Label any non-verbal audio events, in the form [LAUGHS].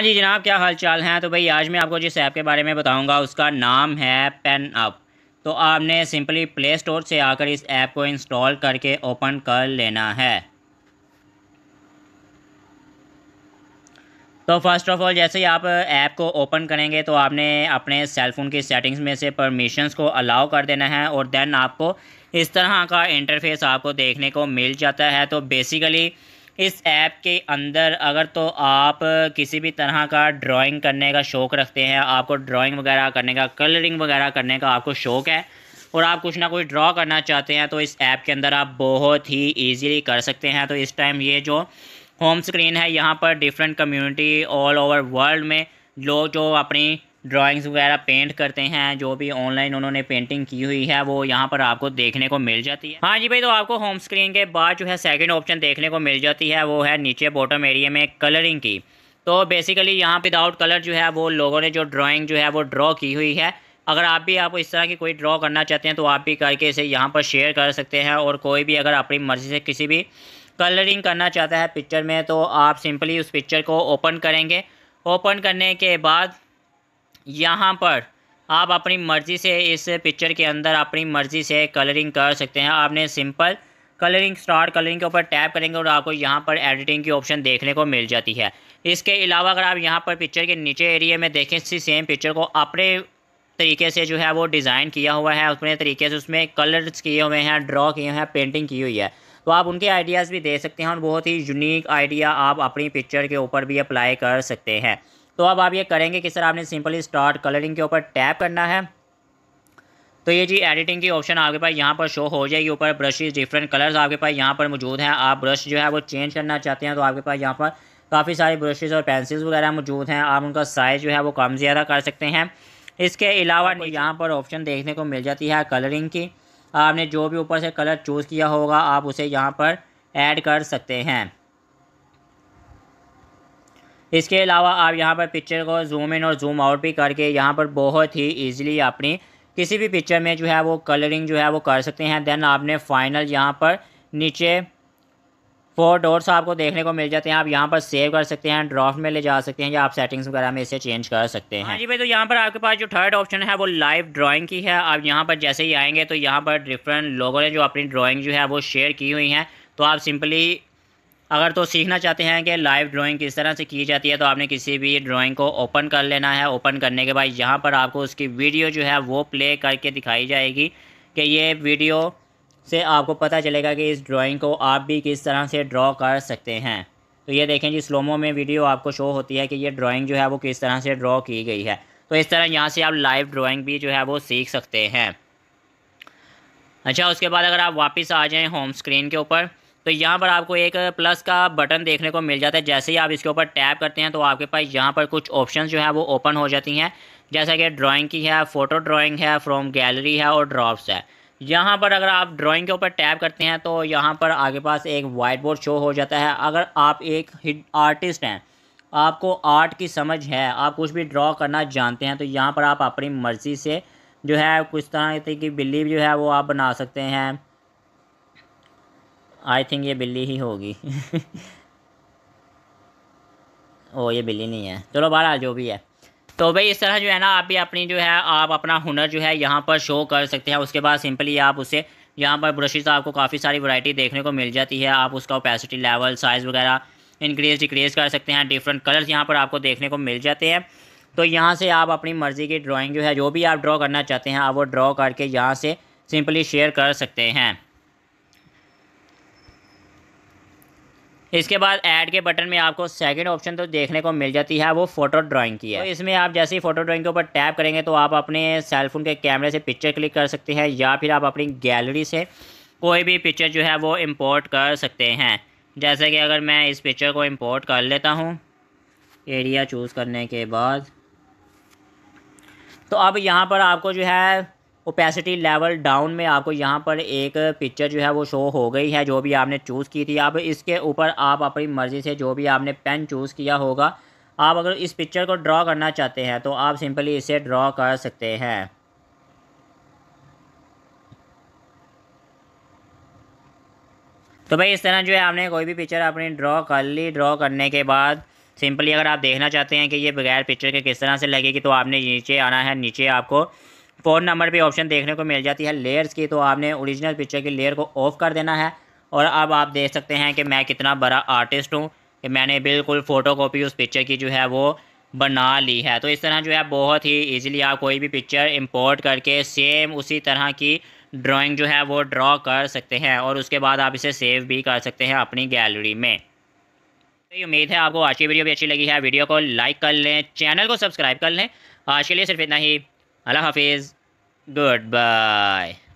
हाँ जी जनाब क्या हाल चाल हैं तो भाई आज मैं आपको जिस ऐप के बारे में बताऊंगा उसका नाम है पेन अप तो आपने सिंपली प्ले स्टोर से आकर इस ऐप को इंस्टॉल करके ओपन कर लेना है तो फर्स्ट ऑफ ऑल जैसे ही आप ऐप को ओपन करेंगे तो आपने अपने सेल फ़ोन की सेटिंग्स में से परमिशंस को अलाउ कर देना है और देन आपको इस तरह का इंटरफेस आपको देखने को मिल जाता है तो बेसिकली इस ऐप के अंदर अगर तो आप किसी भी तरह का ड्राइंग करने का शौक़ रखते हैं आपको ड्राइंग वगैरह करने का कलरिंग वगैरह करने का आपको शौक़ है और आप कुछ ना कुछ ड्रॉ करना चाहते हैं तो इस ऐप के अंदर आप बहुत ही इजीली कर सकते हैं तो इस टाइम ये जो होम स्क्रीन है यहाँ पर different community all over world में लोग जो अपनी ड्राइंग्स वगैरह पेंट करते हैं जो भी ऑनलाइन उन्होंने पेंटिंग की हुई है वो यहाँ पर आपको देखने को मिल जाती है हाँ जी भाई तो आपको होम स्क्रीन के बाद जो है सेकंड ऑप्शन देखने को मिल जाती है वो है नीचे बॉटम एरिया में कलरिंग की तो बेसिकली यहाँ विदाउट कलर जो है वो लोगों ने जो ड्राॅइंग जो है वो ड्रॉ की हुई है अगर आप भी आप इस तरह की कोई ड्रॉ करना चाहते हैं तो आप भी करके इसे यहाँ पर शेयर कर सकते हैं और कोई भी अगर अपनी मर्ज़ी से किसी भी कलरिंग करना चाहता है पिक्चर में तो आप सिंपली उस पिक्चर को ओपन करेंगे ओपन करने के बाद यहाँ पर आप अपनी मर्ज़ी से इस पिक्चर के अंदर अपनी मर्ज़ी से कलरिंग कर सकते हैं आपने सिंपल कलरिंग स्टार्ट कलरिंग के ऊपर टैप करेंगे और आपको यहाँ पर एडिटिंग की ऑप्शन देखने को मिल जाती है इसके अलावा अगर आप यहाँ पर पिक्चर के नीचे एरिया में देखें इसी सेम पिक्चर को अपने तरीके से जो है वो डिज़ाइन किया हुआ है अपने तरीके से उसमें कलर्स किए हुए हैं ड्रॉ किए हैं पेंटिंग की हुई है तो आप उनके आइडियाज़ भी दे सकते हैं और बहुत ही यूनिक आइडिया आप अपनी पिक्चर के ऊपर भी अप्लाई कर सकते हैं तो अब आप ये करेंगे कि सर आपने सिंपली स्टार्ट कलरिंग के ऊपर टैप करना है तो ये जी एडिटिंग की ऑप्शन आपके पास यहाँ पर शो हो जाएगी ऊपर ब्रशेज डिफरेंट कलर्स आपके पास यहाँ पर मौजूद हैं आप ब्रश जो है वो चेंज करना चाहते हैं तो आपके पास यहाँ पर काफ़ी सारे ब्रशेज़ और पेंसिल्स वगैरह मौजूद हैं आप उनका साइज़ जो है वो कम ज़्यादा कर सकते हैं इसके अलावा यहाँ पर ऑप्शन देखने को मिल जाती है कलरिंग की आपने जो भी ऊपर से कलर चूज़ किया होगा आप उसे यहाँ पर ऐड कर सकते हैं इसके अलावा आप यहाँ पर पिक्चर को जूम इन और जूम आउट भी करके यहाँ पर बहुत ही ईजिली अपनी किसी भी पिक्चर में जो है वो कलरिंग जो है वो कर सकते हैं देन आपने फाइनल यहाँ पर नीचे फोर डोर्स आपको देखने को मिल जाते हैं आप यहाँ पर सेव कर सकते हैं ड्राफ्ट में ले जा सकते हैं या आप सेटिंग्स वगैरह में इसे चेंज कर सकते हैं हाँ जी भाई तो यहाँ पर आपके पास जो थर्ड ऑप्शन है वो लाइव ड्राइंग की है आप यहाँ पर जैसे ही आएंगे तो यहाँ पर डिफरेंट लोगों ने जो अपनी ड्राइंग जो है वो शेयर की हुई हैं तो आप सिंपली अगर तो सीखना चाहते हैं कि लाइव ड्राइंग किस तरह से की जाती है तो आपने किसी भी ड्राइंग को ओपन कर लेना है ओपन करने के बाद यहाँ पर आपको उसकी वीडियो जो है वो प्ले करके दिखाई जाएगी कि ये वीडियो से आपको पता चलेगा कि इस ड्राइंग को आप भी किस तरह से ड्रॉ कर सकते हैं तो ये देखें जी स्लोमो में वीडियो आपको शो होती है कि ये ड्राइंग जो है वो किस तरह से ड्रॉ की गई है तो इस तरह यहाँ से आप लाइव ड्राइंग भी जो है वो सीख सकते हैं अच्छा उसके बाद अगर आप वापस आ जाएं होम स्क्रीन के ऊपर तो यहाँ पर आपको एक प्लस का बटन देखने को मिल जाता है जैसे ही आप इसके ऊपर टैप करते हैं तो आपके पास यहाँ पर कुछ ऑप्शन जो है वो ओपन हो जाती हैं जैसा कि ड्राइंग की है फ़ोटो ड्राइंग है फ्रॉम गैलरी है और ड्रॉप्स है यहाँ पर अगर आप ड्राइंग के ऊपर टैप करते हैं तो यहाँ पर आगे पास एक वाइट बोर्ड शो हो जाता है अगर आप एक आर्टिस्ट हैं आपको आर्ट की समझ है आप कुछ भी ड्रॉ करना जानते हैं तो यहाँ पर आप अपनी मर्ज़ी से जो है कुछ तरह की बिल्ली जो है वो आप बना सकते हैं आई थिंक ये बिल्ली ही होगी [LAUGHS] ओ ये बिल्ली नहीं है चलो बहरहाल जो भी है तो भाई इस तरह जो है ना आप भी अपनी जो है आप अपना हुनर जो है यहाँ पर शो कर सकते हैं उसके बाद सिंपली आप उसे यहाँ पर ब्रशेज़ आपको काफ़ी सारी वैरायटी देखने को मिल जाती है आप उसका ओपेसिटी लेवल साइज़ वगैरह इंक्रीज़ डिक्रीज़ कर सकते हैं डिफरेंट कलर्स यहाँ पर आपको देखने को मिल जाते हैं तो यहाँ से आप अपनी मर्ज़ी की ड्राॅइंग जो है जो भी आप ड्रॉ करना चाहते हैं आप वो ड्रॉ करके यहाँ से सिंपली शेयर कर सकते हैं इसके बाद ऐड के बटन में आपको सेकंड ऑप्शन तो देखने को मिल जाती है वो फोटो ड्राइंग की है तो इसमें आप जैसे ही फोटो ड्राइंग के ऊपर टैप करेंगे तो आप अपने सेलफोन के कैमरे से पिक्चर क्लिक कर सकते हैं या फिर आप अपनी गैलरी से कोई भी पिक्चर जो है वो इम्पोर्ट कर सकते हैं जैसे कि अगर मैं इस पिक्चर को इम्पोर्ट कर लेता हूँ एरिया चूज़ करने के बाद तो अब यहाँ पर आपको जो है ओपेसिटी लेवल डाउन में आपको यहाँ पर एक पिक्चर जो है वो शो हो गई है जो भी आपने चूज़ की थी अब इसके ऊपर आप अपनी मर्ज़ी से जो भी आपने पेन चूज़ किया होगा आप अगर इस पिक्चर को ड्रॉ करना चाहते हैं तो आप सिंपली इसे ड्रॉ कर सकते हैं तो भाई इस तरह जो है आपने कोई भी पिक्चर अपनी ड्रॉ कर ली ड्रॉ करने के बाद सिंपली अगर आप देखना चाहते हैं कि ये बगैर पिक्चर के किस तरह से लगेगी तो आपने नीचे आना है नीचे आपको फ़ोन नंबर पे ऑप्शन देखने को मिल जाती है लेयर्स की तो आपने ओरिजिनल पिक्चर की लेयर को ऑफ कर देना है और अब आप देख सकते हैं कि मैं कितना बड़ा आर्टिस्ट हूँ कि मैंने बिल्कुल फ़ोटो कापी उस पिक्चर की जो है वो बना ली है तो इस तरह जो है बहुत ही ईजिली आप कोई भी पिक्चर इम्पोर्ट करके सेम उसी तरह की ड्राॅइंग जो है वो ड्रॉ कर सकते हैं और उसके बाद आप इसे सेव भी कर सकते हैं अपनी गैलरी में तो उम्मीद है आपको आज की वीडियो भी अच्छी लगी है वीडियो को लाइक कर लें चैनल को सब्सक्राइब कर लें आज के लिए सिर्फ इतना ही Allah Hafiz. Goodbye.